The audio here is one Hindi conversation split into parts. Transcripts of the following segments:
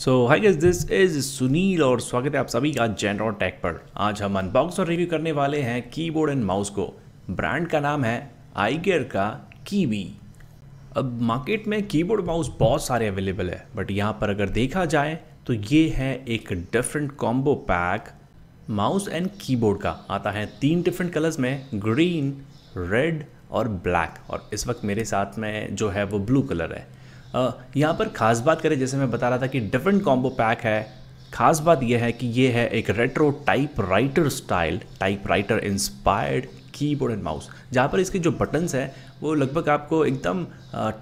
so hi guess this is Sunil और स्वागत है आप सभी का जेंड और टैक पर आज हम अनबॉक्स और रिव्यू करने वाले हैं कीबोर्ड एंड माउस को ब्रांड का नाम है आईगियर का कीवी अब मार्केट में कीबोर्ड माउस बहुत सारे अवेलेबल है बट यहाँ पर अगर देखा जाए तो ये है एक different combo pack mouse and keyboard का आता है तीन डिफरेंट कलर्स में ग्रीन रेड और ब्लैक और इस वक्त मेरे साथ में जो है वो ब्लू कलर है यहाँ पर ख़ास बात करें जैसे मैं बता रहा था कि डिफरेंट कॉम्बो पैक है ख़ास बात यह है कि ये है एक retro typewriter style typewriter inspired keyboard and mouse जहाँ पर इसके जो बटन्स हैं वो लगभग आपको एकदम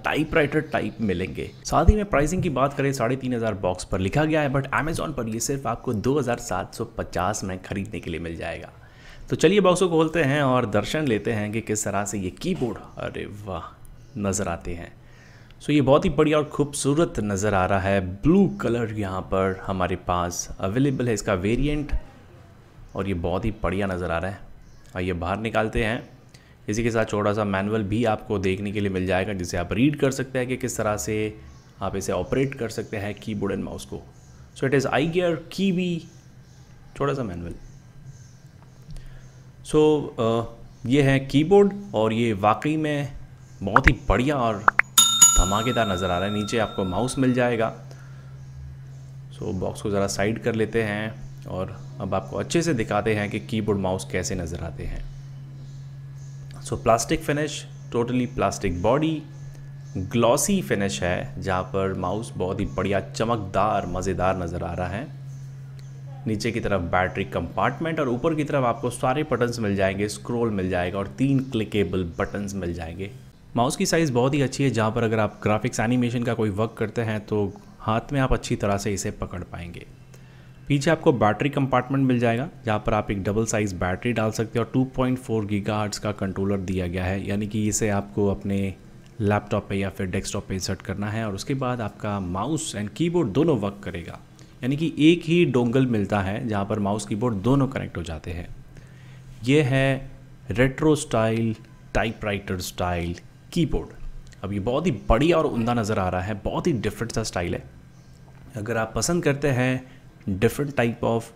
टाइप राइटर टाइप मिलेंगे साथ ही में प्राइसिंग की बात करें साढ़े तीन हज़ार बॉक्स पर लिखा गया है बट अमेज़ोन पर ये सिर्फ आपको दो हज़ार सात सौ पचास में ख़रीदने के लिए मिल जाएगा तो चलिए बॉक्सों को खोलते हैं और दर्शन लेते हैं कि किस तरह से ये कीबोर्ड अरे वाह नज़र आते हैं सो ये बहुत ही बढ़िया और खूबसूरत नज़र आ रहा है ब्लू कलर यहाँ पर हमारे पास अवेलेबल है इसका वेरिएंट और ये बहुत ही बढ़िया नज़र आ रहा है और ये बाहर निकालते हैं इसी के साथ छोटा सा मैनुअल भी आपको देखने के लिए मिल जाएगा जिसे आप रीड कर सकते हैं कि किस तरह से आप इसे ऑपरेट कर सकते हैं की एंड माउस को so it is iGear की भी छोटा सा मैनुअल सो so, ये है कीबोर्ड और ये वाकई में बहुत ही बढ़िया और धमाकेदार नज़र आ रहा है नीचे आपको माउस मिल जाएगा सो बॉक्स को ज़रा साइड कर लेते हैं और अब आपको अच्छे से दिखाते हैं कि कीबोर्ड माउस कैसे नज़र आते हैं so plastic finish totally plastic body glossy finish है जहाँ पर माउस बहुत ही बढ़िया चमकदार मज़ेदार नज़र आ रहा है नीचे की तरफ बैटरी कंपार्टमेंट और ऊपर की तरफ आपको सारे बटन्स मिल जाएंगे स्क्रॉल मिल जाएगा और तीन क्लिकेबल बटन्स मिल जाएंगे माउस की साइज़ बहुत ही अच्छी है जहाँ पर अगर आप ग्राफिक्स एनिमेशन का कोई वर्क करते हैं तो हाथ में आप अच्छी तरह से इसे पकड़ पाएंगे पीछे आपको बैटरी कंपार्टमेंट मिल जाएगा जहाँ पर आप एक डबल साइज़ बैटरी डाल सकते हो और 2.4 पॉइंट का कंट्रोलर दिया गया है यानी कि इसे आपको अपने लैपटॉप पे या फिर डेस्कटॉप पे इंसर्ट करना है और उसके बाद आपका माउस एंड कीबोर्ड दोनों वर्क करेगा यानी कि एक ही डोंगल मिलता है जहाँ पर माउस कीबोर्ड दोनों कनेक्ट हो जाते हैं ये है retro style typewriter style keyboard अब ये बहुत ही बढ़िया और उमदा नज़र आ रहा है बहुत ही डिफरेंट सा स्टाइल है अगर आप पसंद करते हैं डिफरेंट टाइप ऑफ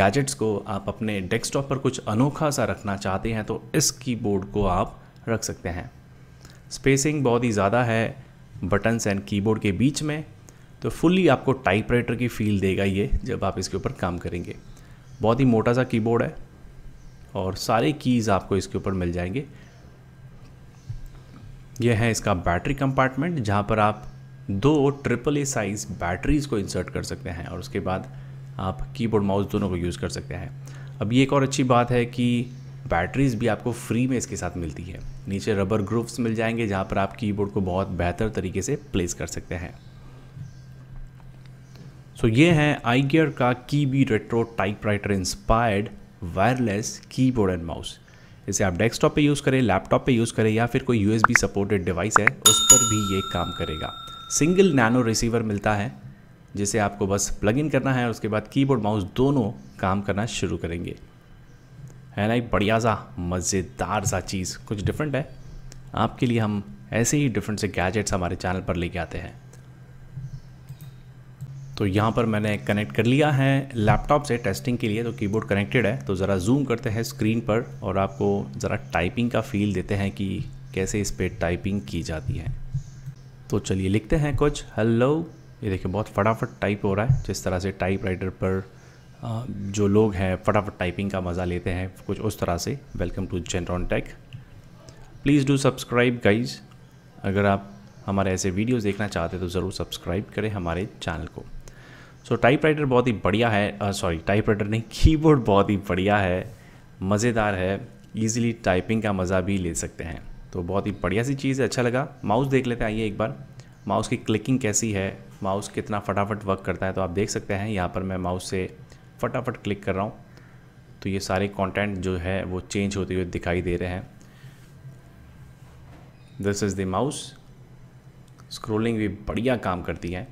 गैजेट्स को आप अपने डेस्कटॉप पर कुछ अनोखा सा रखना चाहते हैं तो इस कीबोर्ड को आप रख सकते हैं स्पेसिंग बहुत ही ज़्यादा है बटन्स एंड कीबोर्ड के बीच में तो फुल्ली आपको टाइपराइटर की फील देगा ये जब आप इसके ऊपर काम करेंगे बहुत ही मोटा सा कीबोर्ड है और सारे कीज़ आपको इसके ऊपर मिल जाएंगे यह है इसका बैटरी कंपार्टमेंट जहाँ पर आप दो ट्रिपल ए साइज़ बैटरीज़ को इंसर्ट कर सकते हैं और उसके बाद आप कीबोर्ड माउस दोनों को यूज़ कर सकते हैं अब ये एक और अच्छी बात है कि बैटरीज़ भी आपको फ्री में इसके साथ मिलती है नीचे रबर ग्रुप्स मिल जाएंगे जहाँ पर आप कीबोर्ड को बहुत बेहतर तरीके से प्लेस कर सकते हैं सो so, ये है आई का की बी retro typewriter inspired wireless keyboard and mouse इसे आप डेस्कटॉप पे यूज़ करें लैपटॉप पे यूज़ करें या फिर कोई यू सपोर्टेड डिवाइस है उस पर भी ये काम करेगा सिंगल नैनो रिसीवर मिलता है जिसे आपको बस प्लग इन करना है और उसके बाद कीबोर्ड माउस दोनों काम करना शुरू करेंगे है ना एक बढ़िया सा मज़ेदार सा चीज़ कुछ डिफरेंट है आपके लिए हम ऐसे ही डिफरेंट से गैजेट्स हमारे चैनल पर लेके आते हैं तो यहाँ पर मैंने कनेक्ट कर लिया है लैपटॉप से टेस्टिंग के लिए तो कीबोर्ड कनेक्टेड है तो ज़रा जूम करते हैं स्क्रीन पर और आपको ज़रा टाइपिंग का फील देते हैं कि कैसे इस पर टाइपिंग की जाती है तो चलिए लिखते हैं कुछ हेलो ये देखिए बहुत फटाफट टाइप हो रहा है जिस तरह से टाइपराइटर पर जो लोग हैं फटाफट टाइपिंग का मज़ा लेते हैं कुछ उस तरह से welcome to Genron tech please do subscribe guys अगर आप हमारे ऐसे वीडियोस देखना चाहते हैं तो ज़रूर सब्सक्राइब करें हमारे चैनल को सो टाइपराइटर बहुत ही बढ़िया है सॉरी टाइपराइटर नहीं कीबोर्ड बहुत ही बढ़िया है मज़ेदार है ईजिली टाइपिंग का मज़ा भी ले सकते हैं तो बहुत ही बढ़िया सी चीज़ है अच्छा लगा माउस देख लेते हैं आइए एक बार माउस की क्लिकिंग कैसी है माउस कितना फटाफट वर्क करता है तो आप देख सकते हैं यहाँ पर मैं माउस से फटाफट क्लिक कर रहा हूँ तो ये सारे कंटेंट जो है वो चेंज होते हुए दिखाई दे रहे हैं this is the mouse scrolling भी बढ़िया काम करती है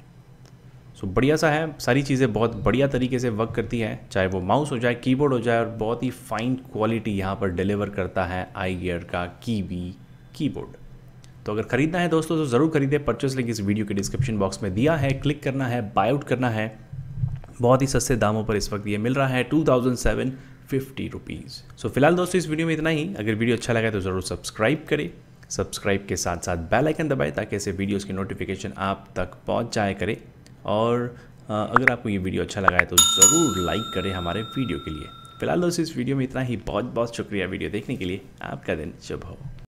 सो so, बढ़िया सा है सारी चीज़ें बहुत बढ़िया तरीके से वर्क करती हैं चाहे वो माउस हो जाए कीबोर्ड हो जाए और बहुत ही फाइन क्वालिटी यहाँ पर डिलीवर करता है आई गियर का की बी कीबोर्ड तो अगर खरीदना है दोस्तों तो ज़रूर खरीदें परचेस लिंक इस वीडियो के डिस्क्रिप्शन बॉक्स में दिया है क्लिक करना है बायआउट करना है बहुत ही सस्ते दामों पर इस वक्त ये मिल रहा है two thousand seven fifty rupees so फिलहाल दोस्तों इस वीडियो में इतना ही अगर वीडियो अच्छा लगा तो ज़रूर सब्सक्राइब करें सब्सक्राइब के साथ साथ बेल आइकन दबाएं ताकि ऐसे वीडियोस की नोटिफिकेशन आप तक पहुंच जाए करे और अगर आपको ये वीडियो अच्छा लगा है तो ज़रूर लाइक करें हमारे वीडियो के लिए फिलहाल दोस्तों इस वीडियो में इतना ही बहुत बहुत शुक्रिया वीडियो देखने के लिए आपका दिन शुभ हो